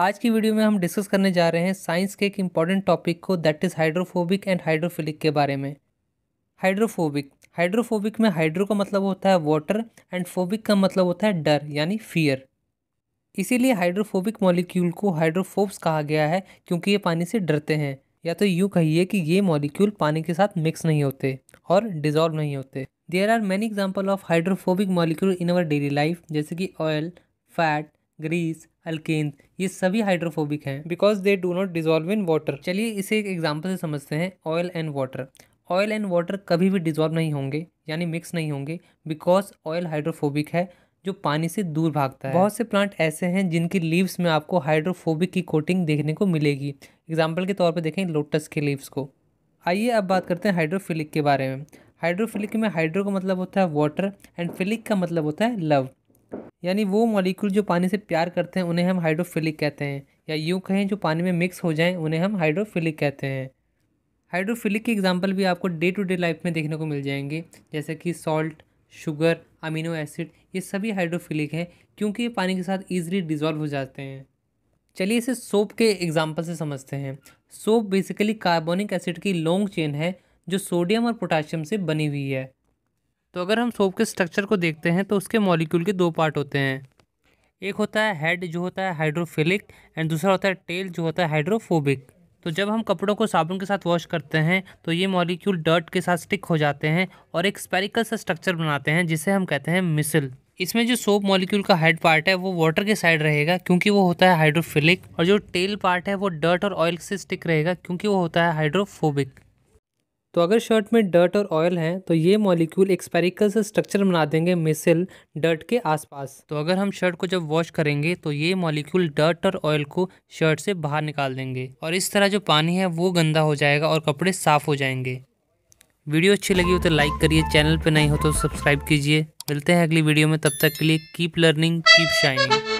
आज की वीडियो में हम डिस्कस करने जा रहे हैं साइंस के एक इम्पॉर्टेंट टॉपिक को that is hydrophobic and hydrophilic के बारे में हाइड्रोफोबिक हाइड्रोफोबिक में हाइड्रो का मतलब होता है वाटर एंड फोबिक का मतलब होता है डर यानी फियर इसीलिए हाइड्रोफोबिक मॉलिक्यूल को हाइड्रोफोब्स कहा गया है क्योंकि ये पानी से डरते हैं या तो यूँ कहिए कि ये मॉलिक्यूल पानी के साथ मिक्स नहीं होते और डिजॉल्व नहीं होते there are many example of hydrophobic molecule in our daily life जैसे कि ऑयल फैट ग्रीस अल्केन ये सभी हाइड्रोफोबिक हैं because they do not dissolve in water चलिए इसे एक एग्जाम्पल से समझते हैं oil and water oil and water कभी भी डिजॉल्व नहीं होंगे यानी मिक्स नहीं होंगे बिकॉज ऑयल हाइड्रोफोबिक है जो पानी से दूर भागता है बहुत से प्लांट ऐसे हैं जिनकी लीव्स में आपको हाइड्रोफोबिक की कोटिंग देखने को मिलेगी एग्जाम्पल के तौर पर देखें लोटस के लीव्स को आइए अब बात करते हैं हाइड्रोफिलिक के बारे में हाइड्रोफिलिक में हाइड्रो का मतलब होता है वाटर एंड फिलिक का मतलब होता है लव यानी वो मॉलिक्यूल जो पानी से प्यार करते हैं उन्हें हम हाइड्रोफिलिक कहते हैं या यूँ कहें जो पानी में मिक्स हो जाएं उन्हें हम हाइड्रोफिलिक कहते हैं हाइड्रोफिलिक के एग्जाम्पल भी आपको डे टू डे लाइफ में देखने को मिल जाएंगे जैसे कि सॉल्ट शुगर अमीनो एसिड ये सभी हाइड्रोफिलिक हैं क्योंकि ये पानी के साथ ईजिली डिजॉल्व हो जाते हैं चलिए इसे सोप के एग्जाम्पल से समझते हैं सोप बेसिकली कार्बोनिक एसिड की लॉन्ग चेन है जो सोडियम और पोटाशियम से बनी हुई है तो अगर हम सोप के स्ट्रक्चर को देखते हैं तो उसके मॉलिक्यूल के दो पार्ट होते हैं एक होता है हेड जो होता है हाइड्रोफिलिक एंड दूसरा होता है टेल जो होता है हाइड्रोफोबिक तो जब हम कपड़ों को साबुन के साथ वॉश करते हैं तो ये मॉलिक्यूल डर्ट के साथ स्टिक हो जाते हैं और एक स्पेरिकल सा स्ट्रक्चर बनाते हैं जिसे हम कहते हैं मिसल इसमें जो सोप मॉलिक्यूल का हेड पार्ट है वो वाटर के साइड रहेगा क्योंकि वो होता है हाइड्रोफिलिक और जो टेल पार्ट है वो डर्ट और ऑयल से स्टिक रहेगा क्योंकि वो होता है हाइड्रोफोबिक तो अगर शर्ट में डर्ट और ऑयल हैं तो ये मॉलिक्यूल एक स्पेरिकल से स्ट्रक्चर बना देंगे मिसल डर्ट के आसपास तो अगर हम शर्ट को जब वॉश करेंगे तो ये मॉलिक्यूल डर्ट और ऑयल को शर्ट से बाहर निकाल देंगे और इस तरह जो पानी है वो गंदा हो जाएगा और कपड़े साफ़ हो जाएंगे वीडियो अच्छी लगी हो तो लाइक करिए चैनल पर नहीं हो तो सब्सक्राइब कीजिए मिलते हैं अगली वीडियो में तब तक के लिए कीप लर्निंग कीप शाइनिंग